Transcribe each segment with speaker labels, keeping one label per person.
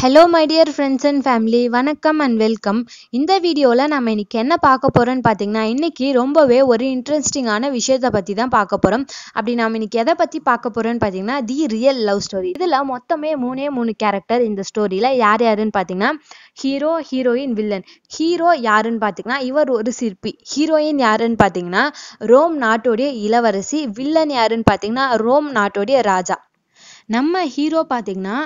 Speaker 1: hello my dear friends and family வணக்கம் and welcome இந்த வீடியோவில் நம்ம இன்றைக்கி என்ன பார்க்க போகிறோன்னு பார்த்தீங்கன்னா இன்றைக்கி ரொம்பவே ஒரு இன்ட்ரெஸ்டிங்கான விஷயத்தை பற்றி தான் பார்க்க போகிறோம் அப்படி நாம் இன்றைக்கி எதை பற்றி பார்க்க போகிறோன்னு பார்த்தீங்கன்னா தி ரியல் லவ் ஸ்டோரி இதில் மொத்தமே மூணே மூணு கேரக்டர் இந்த ஸ்டோரியில் யார் யாருன்னு பார்த்தீங்கன்னா ஹீரோ ஹீரோயின் வில்லன் ஹீரோ யாருன்னு பார்த்தீங்கன்னா இவர் ஒரு சிற்பி ஹீரோயின் யாருன்னு பார்த்தீங்கன்னா ரோம் நாட்டோடைய இளவரசி வில்லன் யாருன்னு பார்த்தீங்கன்னா ரோம் நாட்டோடைய ராஜா நம்ம ஹீரோ பார்த்தீங்கன்னா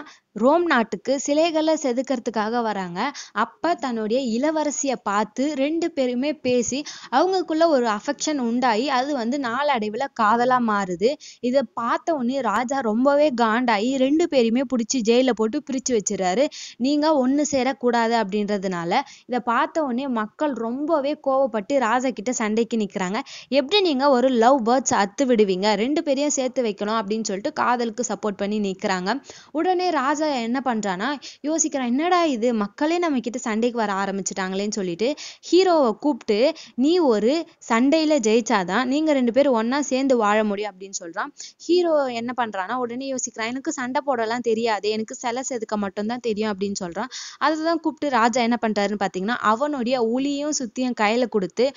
Speaker 1: ரோம் நாட்டுக்கு சிலைகளை செதுக்கிறதுக்காக வராங்க அப்ப தன்னுடைய இளவரசிய பார்த்து ரெண்டு பேருமே பேசி அவங்களுக்குள்ள ஒரு அஃபெக்ஷன் உண்டாகி அது வந்து நாளடைவில் காதலா மாறுது இதை பார்த்த உடனே ராஜா ரொம்பவே காண்டாகி ரெண்டு பேருமே பிடிச்சி ஜெயில போட்டு பிரிச்சு வச்சிடறாரு நீங்க ஒன்று சேரக்கூடாது அப்படின்றதுனால இதை பார்த்த உடனே மக்கள் ரொம்பவே கோவப்பட்டு ராஜா கிட்ட சண்டைக்கு நிற்கிறாங்க எப்படி நீங்க ஒரு லவ் பேர்ட்ஸ் அத்து விடுவீங்க ரெண்டு பேரையும் சேர்த்து வைக்கணும் அப்படின்னு சொல்லிட்டு காதலுக்கு சப்போர்ட் பண்ணி நிற்கிறாங்க உடனே ராஜா ராஜா என்ன பண்ணுறான்னா யோசிக்கிறான் என்னடா இது மக்களே நம்ம கிட்ட சண்டைக்கு வர ஆரம்பிச்சிட்டாங்களேன்னு சொல்லிட்டு ஹீரோவை கூப்பிட்டு நீ ஒரு சண்டையில் ஜெயிச்சாதான் நீங்கள் ரெண்டு பேரும் ஒன்றா சேர்ந்து வாழ முடியும் அப்படின்னு சொல்கிறான் ஹீரோ என்ன பண்ணுறான்னா உடனே யோசிக்கிறான் எனக்கு சண்டை போடலாம் தெரியாது எனக்கு சிலை செதுக்க மட்டும்தான் தெரியும் அப்படின்னு சொல்கிறான் அதை தான் கூப்பிட்டு ராஜா என்ன பண்ணுறாருன்னு பார்த்தீங்கன்னா அவனுடைய உளியும் சுத்தியும் கையில் கொடுத்து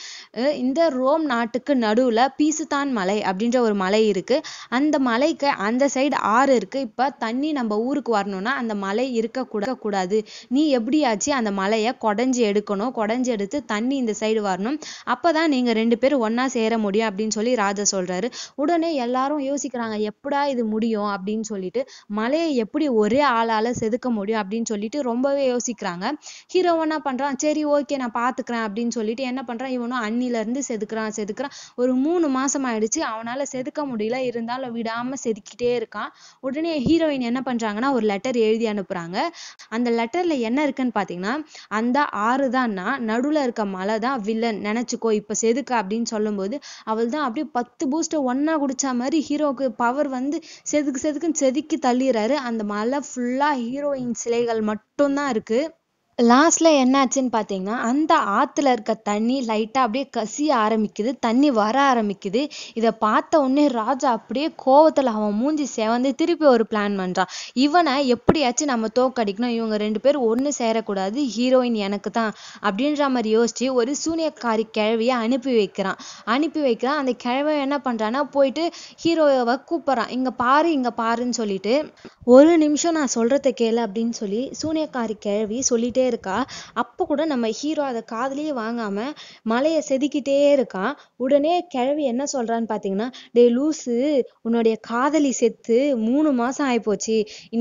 Speaker 1: இந்த ரோம் நாட்டுக்கு நடுவில் பீசுதான் மலை அப்படின்ற ஒரு மலை இருக்குது அந்த மலைக்கு அந்த சைடு ஆறு இருக்குது இப்போ தண்ணி நம்ம ஊருக்கு வரணும் பண்ணணும்னா அந்த மலை இருக்கக்கூட கூடாது நீ எப்படியாச்சு அந்த மலையை குடஞ்சி எடுக்கணும் குடஞ்சி எடுத்து தண்ணி இந்த சைடு வரணும் அப்பதான் நீங்க ரெண்டு பேரும் ஒன்னா சேர முடியும் அப்படின்னு சொல்லி ராஜா சொல்றாரு உடனே எல்லாரும் யோசிக்கிறாங்க எப்படா இது முடியும் அப்படின்னு சொல்லிட்டு மலையை எப்படி ஒரே ஆளால செதுக்க முடியும் அப்படின்னு சொல்லிட்டு ரொம்பவே யோசிக்கிறாங்க ஹீரோ என்ன பண்றான் சரி ஓகே நான் பாத்துக்கிறேன் அப்படின்னு சொல்லிட்டு என்ன பண்றான் இவனும் அண்ணில இருந்து செதுக்குறான் செதுக்குறான் ஒரு மூணு மாசம் ஆயிடுச்சு அவனால செதுக்க முடியல இருந்தாலும் விடாம செதுக்கிட்டே இருக்கான் உடனே ஹீரோயின் என்ன பண்றாங்கன்னா ஒரு லெட்டர் லெட்டர் எழுதி அனுப்புகிறாங்க அந்த லெட்டரில் என்ன இருக்குன்னு பார்த்தீங்கன்னா அந்த ஆறு தான்னா நடுவில் இருக்க மலை தான் வில்லன் நினச்சிக்கோ இப்போ செதுக்க அப்படின்னு சொல்லும்போது அவள் தான் அப்படியே பத்து பூஸ்டர் ஒன்னா குடிச்ச மாதிரி ஹீரோவுக்கு பவர் வந்து செதுக்கு செதுக்குன்னு செதுக்கி தள்ளிடுறாரு அந்த மலை ஃபுல்லாக ஹீரோயின் சிலைகள் மட்டும்தான் இருக்குது லாஸ்ட்டில் என்னாச்சுன்னு பார்த்தீங்கன்னா அந்த ஆற்றுல இருக்க தண்ணி லைட்டாக அப்படியே கசிய ஆரம்பிக்குது தண்ணி வர ஆரம்பிக்குது இதை பார்த்த உடனே ராஜா அப்படியே கோவத்தில் அவன் மூஞ்சி சேவந்து திருப்பி ஒரு பிளான் பண்ணுறான் இவனை எப்படியாச்சும் நம்ம தோக்கடிக்கணும் இவங்க ரெண்டு பேரும் ஒன்று சேரக்கூடாது ஹீரோயின் எனக்கு தான் அப்படின்ற மாதிரி யோசித்து ஒரு சூனியக்காரி கிழவியை அனுப்பி வைக்கிறான் அனுப்பி வைக்கிறான் அந்த கிழவை என்ன பண்ணுறான்னா போயிட்டு ஹீரோவை கூப்பிட்றான் இங்கே பாரு இங்கே பாருன்னு சொல்லிட்டு ஒரு நிமிஷம் நான் சொல்கிறத கேளு அப்படின்னு சொல்லி சூனியக்காரி கிழவி சொல்லிட்டு செதுக்கிட்டே இருக்கா அப்போ கூட நம்ம ஹீரோ அதை காதுலயே வாங்காம மலையை செதுக்கிட்டே இருக்கான் உடனே கிழவி என்ன சொல்றான்னு பாத்தீங்கன்னா டே லூசு உன்னுடைய காதலி செத்து மூணு மாசம் ஆயிப்போச்சு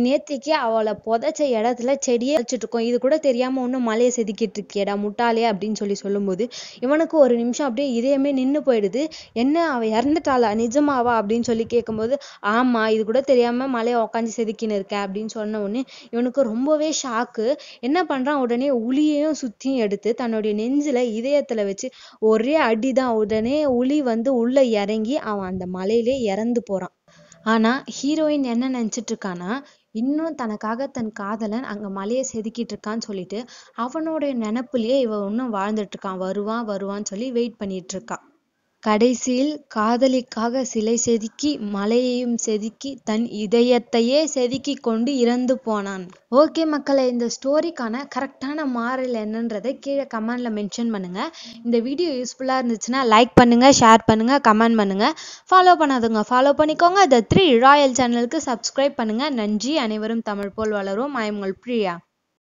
Speaker 1: நேத்திக்கு அவளை புதைச்ச இடத்துல செடியே வச்சுட்டு இருக்கோம் இது கூட தெரியாம ஒன்னும் மலையை செதுக்கிட்டு இருக்கியடா முட்டாளே அப்படின்னு சொல்லி சொல்லும்போது இவனுக்கு ஒரு நிமிஷம் அப்படியே இதயமே நின்னு போயிடுது என்ன அவ இறந்துட்டாளா நிஜமாவா அப்படின்னு சொல்லி கேட்கும்போது ஆமா இது கூட தெரியாம மலையை உக்காந்து செதுக்கின்னு இருக்க அப்படின்னு சொன்ன உடனே இவனுக்கு ரொம்பவே ஷாக்கு என்ன பண்றான் சொல்றான் உடனே உளியையும் சுத்தியும் எடுத்து தன்னுடைய நெஞ்சில இதயத்துல வச்சு ஒரே அடிதான் உடனே உளி வந்து உள்ள இறங்கி அவன் அந்த மலையிலே இறந்து போறான் ஆனா ஹீரோயின் என்ன நினைச்சிட்டு இருக்கானா இன்னும் தனக்காக தன் காதலன் அங்க மலையை செதுக்கிட்டு இருக்கான்னு சொல்லிட்டு அவனோட நினப்புலயே இவ இன்னும் வாழ்ந்துட்டு இருக்கான் வருவான் வருவான்னு சொல்லி வெயிட் பண்ணிட்டு இருக்கான் கடைசியில் காதலிக்காக சிலை செதுக்கி மலையையும் செதுக்கி தன் இதயத்தையே செதுக்கி கொண்டு இறந்து போனான் ஓகே மக்களை இந்த ஸ்டோரிக்கான கரெக்டான மாறல் என்னன்றதை கீழே கமெண்ட்ல மென்ஷன் பண்ணுங்க இந்த வீடியோ யூஸ்ஃபுல்லாக இருந்துச்சுன்னா லைக் பண்ணுங்க ஷேர் பண்ணுங்க கமெண்ட் பண்ணுங்க ஃபாலோ பண்ணாதுங்க ஃபாலோ பண்ணிக்கோங்க த த்ரீ ராயல் சேனலுக்கு சப்ஸ்கிரைப் பண்ணுங்க நன்றி அனைவரும் தமிழ் போல் வளரும் ஐ பிரியா